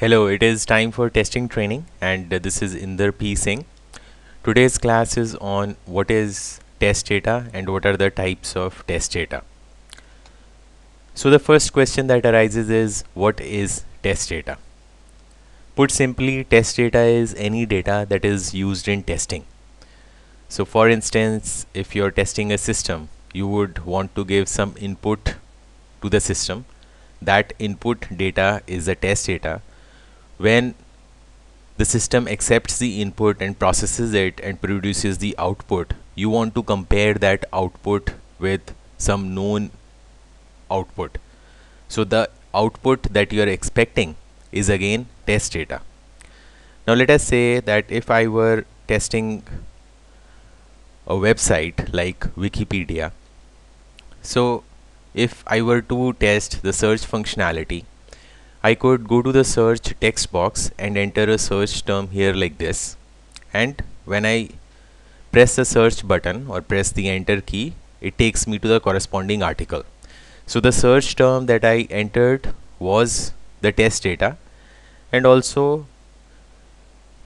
Hello, it is time for testing training and uh, this is Inder P. Singh. Today's class is on what is test data and what are the types of test data. So the first question that arises is what is test data? Put simply, test data is any data that is used in testing. So for instance, if you're testing a system, you would want to give some input to the system. That input data is a test data when the system accepts the input and processes it and produces the output you want to compare that output with some known output so the output that you are expecting is again test data now let us say that if I were testing a website like Wikipedia so if I were to test the search functionality I could go to the search text box and enter a search term here like this and when I press the search button or press the enter key it takes me to the corresponding article so the search term that I entered was the test data and also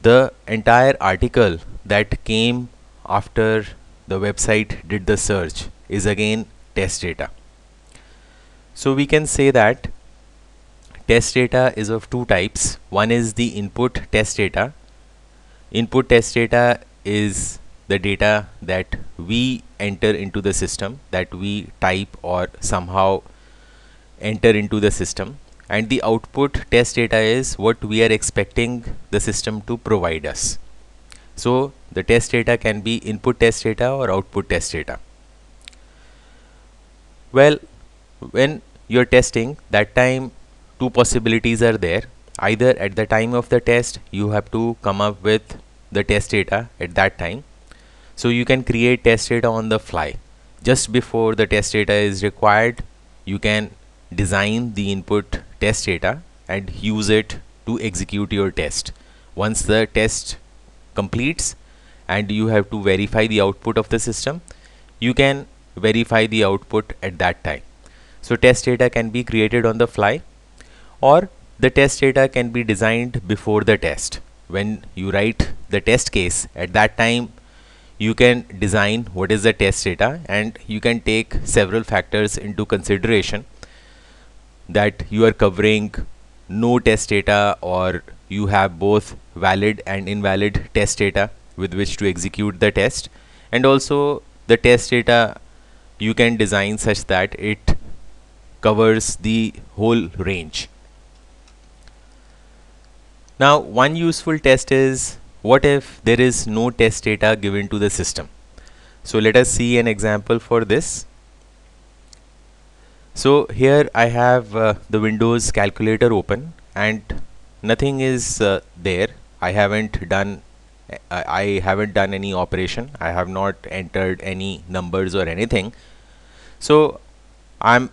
the entire article that came after the website did the search is again test data so we can say that test data is of two types one is the input test data input test data is the data that we enter into the system that we type or somehow enter into the system and the output test data is what we are expecting the system to provide us so the test data can be input test data or output test data well when you're testing that time two possibilities are there either at the time of the test you have to come up with the test data at that time so you can create test data on the fly just before the test data is required you can design the input test data and use it to execute your test once the test completes and you have to verify the output of the system you can verify the output at that time so test data can be created on the fly or the test data can be designed before the test. When you write the test case at that time you can design what is the test data and you can take several factors into consideration that you are covering no test data or you have both valid and invalid test data with which to execute the test and also the test data you can design such that it covers the whole range now one useful test is what if there is no test data given to the system. So let us see an example for this. So here I have uh, the Windows calculator open and nothing is uh, there. I haven't done I, I haven't done any operation. I have not entered any numbers or anything. So I'm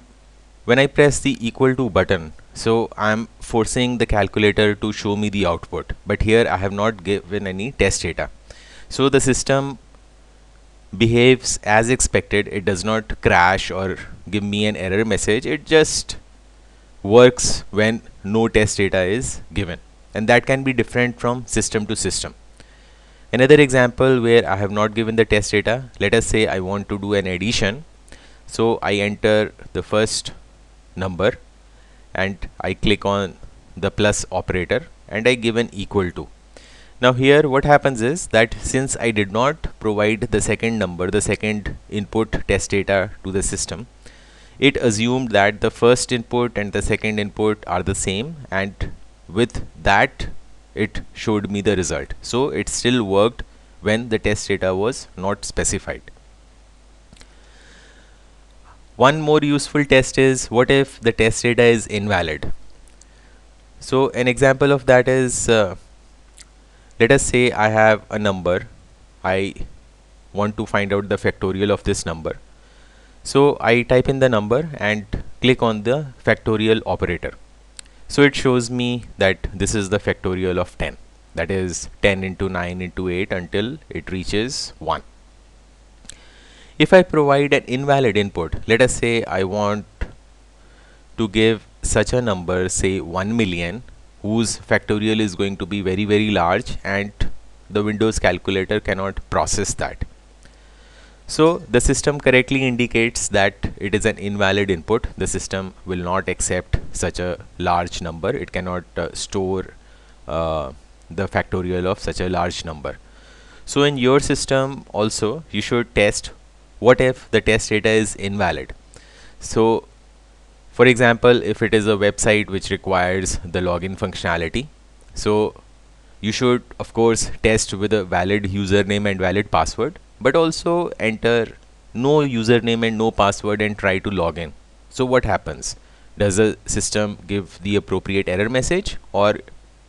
when I press the equal to button so I'm forcing the calculator to show me the output but here I have not given any test data so the system behaves as expected it does not crash or give me an error message it just works when no test data is given and that can be different from system to system another example where I have not given the test data let us say I want to do an addition so I enter the first number and I click on the plus operator and I give an equal to now here what happens is that since I did not provide the second number the second input test data to the system it assumed that the first input and the second input are the same and with that it showed me the result so it still worked when the test data was not specified one more useful test is what if the test data is invalid? So an example of that is uh, let us say I have a number I want to find out the factorial of this number. So I type in the number and click on the factorial operator. So it shows me that this is the factorial of 10 that is 10 into 9 into 8 until it reaches 1 if I provide an invalid input let us say I want to give such a number say 1 million whose factorial is going to be very very large and the Windows calculator cannot process that. So the system correctly indicates that it is an invalid input. The system will not accept such a large number. It cannot uh, store uh, the factorial of such a large number. So in your system also you should test what if the test data is invalid so for example if it is a website which requires the login functionality so you should of course test with a valid username and valid password but also enter no username and no password and try to log in so what happens does the system give the appropriate error message or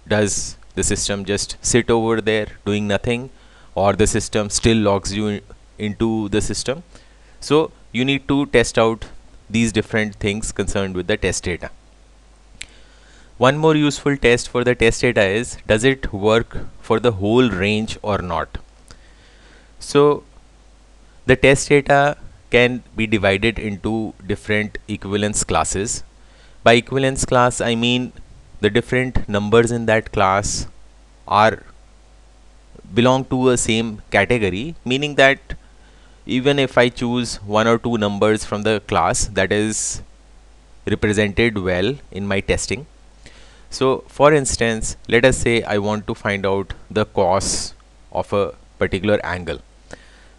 does the system just sit over there doing nothing or the system still logs you into the system so you need to test out these different things concerned with the test data one more useful test for the test data is does it work for the whole range or not so the test data can be divided into different equivalence classes by equivalence class I mean the different numbers in that class are belong to a same category meaning that even if I choose one or two numbers from the class that is represented well in my testing. So for instance, let us say I want to find out the cos of a particular angle.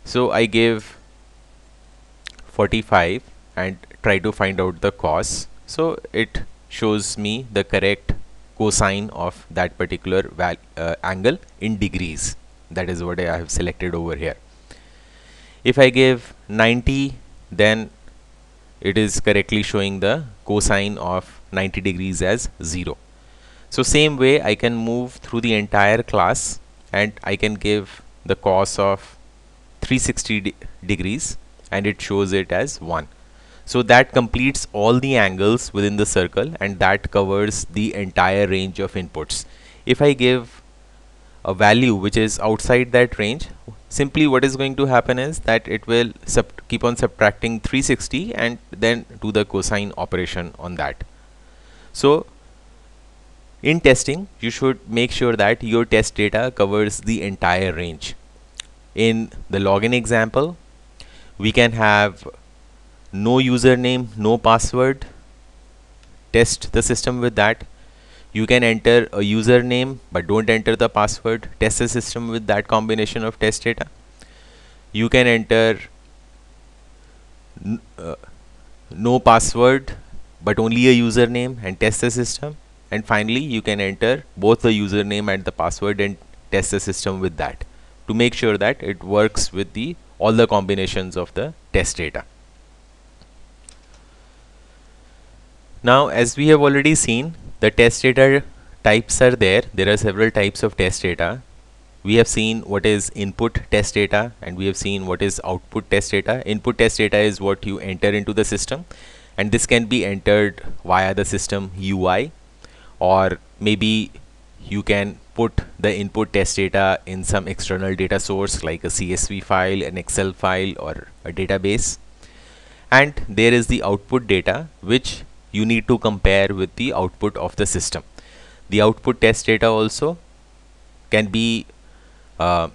So I give 45 and try to find out the cos. So it shows me the correct cosine of that particular uh, angle in degrees. That is what I have selected over here if I give 90 then it is correctly showing the cosine of 90 degrees as 0. So same way I can move through the entire class and I can give the cos of 360 de degrees and it shows it as 1. So that completes all the angles within the circle and that covers the entire range of inputs. If I give a value which is outside that range simply what is going to happen is that it will keep on subtracting 360 and then do the cosine operation on that so in testing you should make sure that your test data covers the entire range in the login example we can have no username no password test the system with that you can enter a username but don't enter the password test the system with that combination of test data you can enter uh, no password but only a username and test the system and finally you can enter both the username and the password and test the system with that to make sure that it works with the all the combinations of the test data Now as we have already seen the test data types are there. There are several types of test data. We have seen what is input test data and we have seen what is output test data. Input test data is what you enter into the system and this can be entered via the system UI or maybe you can put the input test data in some external data source like a CSV file, an Excel file or a database. And there is the output data which you need to compare with the output of the system the output test data also can be uh,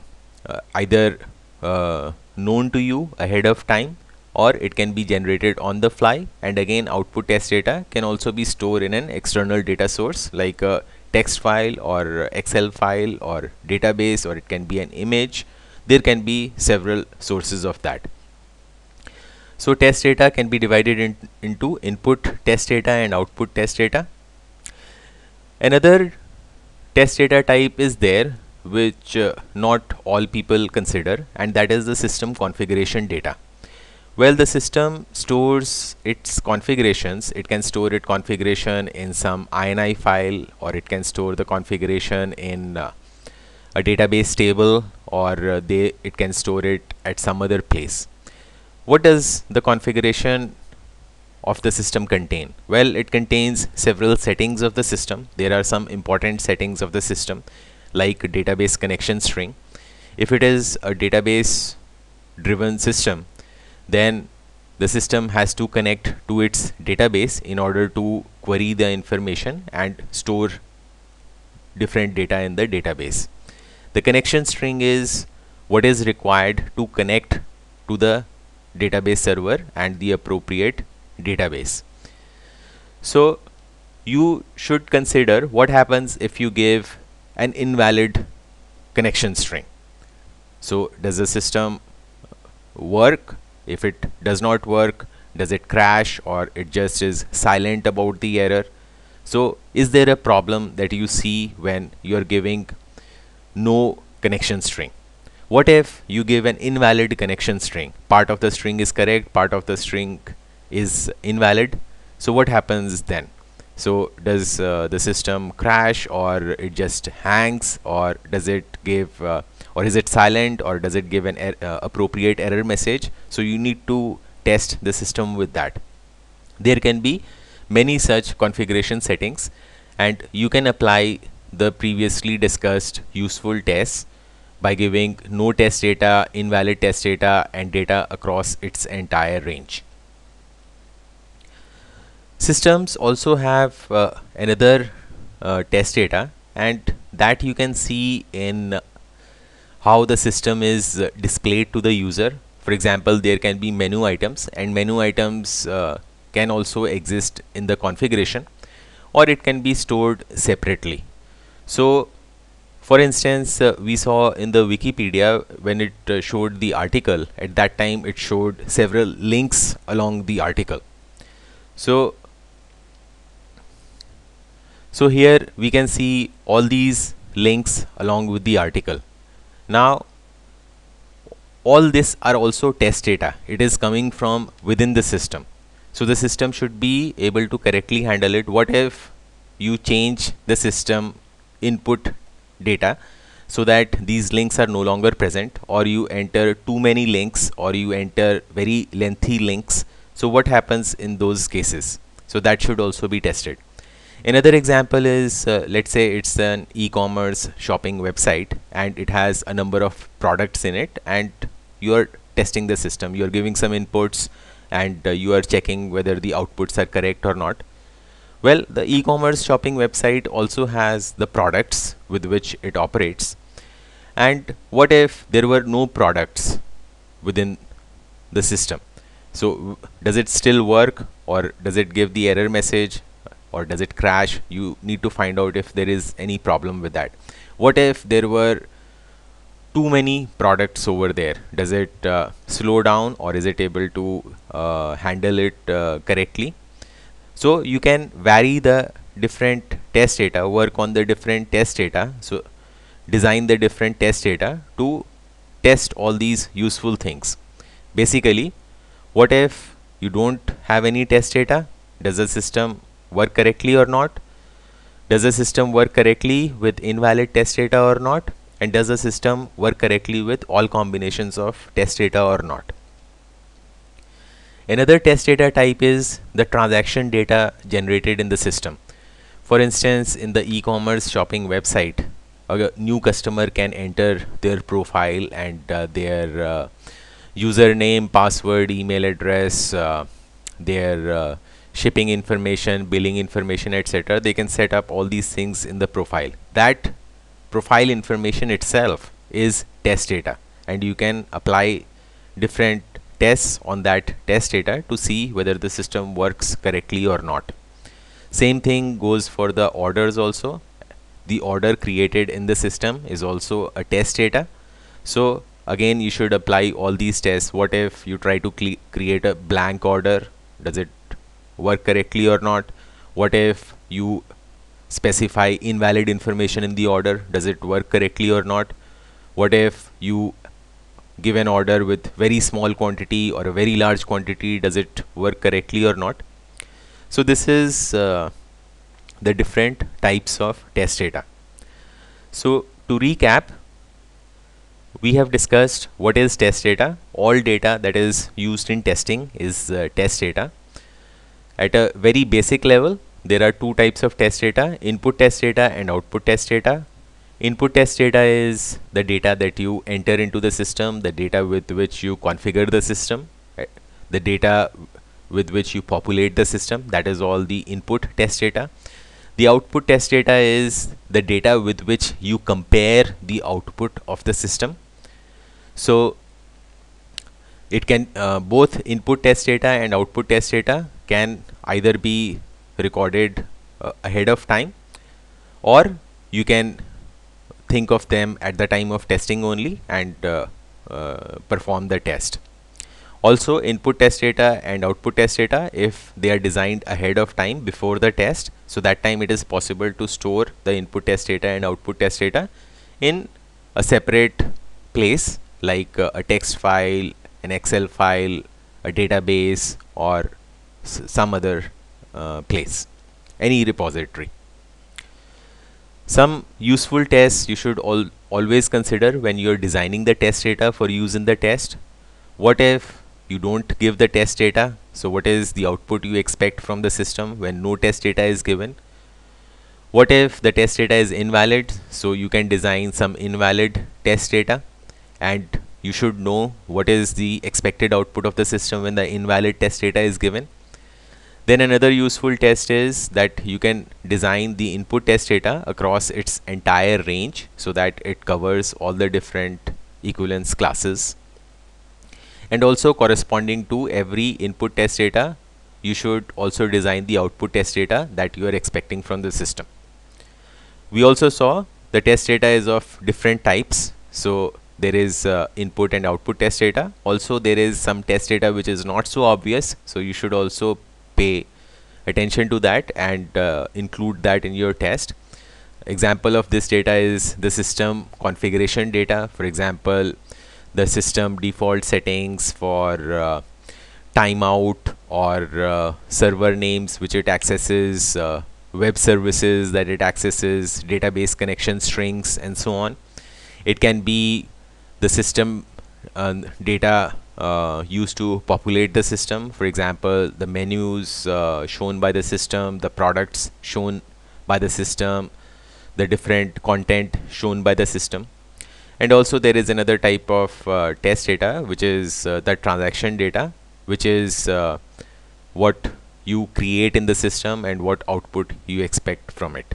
uh, either uh, known to you ahead of time or it can be generated on the fly and again output test data can also be stored in an external data source like a text file or excel file or database or it can be an image there can be several sources of that so test data can be divided in, into input test data and output test data. Another test data type is there which uh, not all people consider and that is the system configuration data. Well, the system stores its configurations. It can store its configuration in some INI file or it can store the configuration in uh, a database table or uh, they, it can store it at some other place what does the configuration of the system contain? Well, it contains several settings of the system. There are some important settings of the system like database connection string. If it is a database driven system, then the system has to connect to its database in order to query the information and store different data in the database. The connection string is what is required to connect to the database server and the appropriate database so you should consider what happens if you give an invalid connection string so does the system work if it does not work does it crash or it just is silent about the error so is there a problem that you see when you're giving no connection string what if you give an invalid connection string? Part of the string is correct, part of the string is invalid. So what happens then? So does uh, the system crash or it just hangs or does it give uh, or is it silent or does it give an er uh, appropriate error message? So you need to test the system with that. There can be many such configuration settings and you can apply the previously discussed useful tests by giving no test data, invalid test data and data across its entire range. Systems also have uh, another uh, test data and that you can see in how the system is uh, displayed to the user. For example, there can be menu items and menu items uh, can also exist in the configuration or it can be stored separately. So for instance uh, we saw in the wikipedia when it uh, showed the article at that time it showed several links along the article so so here we can see all these links along with the article now all this are also test data it is coming from within the system so the system should be able to correctly handle it what if you change the system input data so that these links are no longer present or you enter too many links or you enter very lengthy links so what happens in those cases so that should also be tested another example is uh, let's say it's an e-commerce shopping website and it has a number of products in it and you're testing the system you're giving some inputs and uh, you are checking whether the outputs are correct or not well, the e-commerce shopping website also has the products with which it operates. And what if there were no products within the system? So does it still work or does it give the error message or does it crash? You need to find out if there is any problem with that. What if there were too many products over there does it uh, slow down or is it able to uh, handle it uh, correctly so you can vary the different test data work on the different test data so design the different test data to test all these useful things basically what if you don't have any test data does the system work correctly or not does the system work correctly with invalid test data or not and does the system work correctly with all combinations of test data or not Another test data type is the transaction data generated in the system. For instance, in the e-commerce shopping website, a new customer can enter their profile and uh, their uh, username, password, email address, uh, their uh, shipping information, billing information, etc. They can set up all these things in the profile. That profile information itself is test data and you can apply different tests on that test data to see whether the system works correctly or not. Same thing goes for the orders also. The order created in the system is also a test data. So again, you should apply all these tests. What if you try to create a blank order? Does it work correctly or not? What if you specify invalid information in the order? Does it work correctly or not? What if you give an order with very small quantity or a very large quantity does it work correctly or not so this is uh, the different types of test data so to recap we have discussed what is test data all data that is used in testing is uh, test data at a very basic level there are two types of test data input test data and output test data input test data is the data that you enter into the system the data with which you configure the system right? the data with which you populate the system that is all the input test data the output test data is the data with which you compare the output of the system so it can uh, both input test data and output test data can either be recorded uh, ahead of time or you can think of them at the time of testing only and uh, uh, perform the test. Also input test data and output test data if they are designed ahead of time before the test. So that time it is possible to store the input test data and output test data in a separate place like uh, a text file, an Excel file, a database or some other uh, place, any repository. Some useful tests you should al always consider when you're designing the test data for use in the test. What if you don't give the test data? So what is the output you expect from the system when no test data is given? What if the test data is invalid? So you can design some invalid test data and you should know what is the expected output of the system when the invalid test data is given. Then another useful test is that you can design the input test data across its entire range so that it covers all the different equivalence classes. And also corresponding to every input test data, you should also design the output test data that you are expecting from the system. We also saw the test data is of different types. So there is uh, input and output test data. Also there is some test data which is not so obvious. So you should also pay attention to that and uh, include that in your test example of this data is the system configuration data for example the system default settings for uh, timeout or uh, server names which it accesses uh, web services that it accesses database connection strings and so on it can be the system uh, data uh, used to populate the system for example the menus uh, shown by the system the products shown by the system the different content shown by the system and also there is another type of uh, test data which is uh, the transaction data which is uh, what you create in the system and what output you expect from it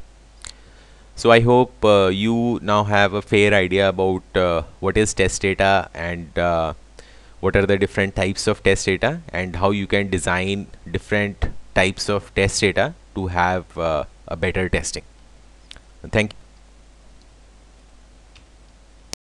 so i hope uh, you now have a fair idea about uh, what is test data and what are the different types of test data and how you can design different types of test data to have uh, a better testing. Thank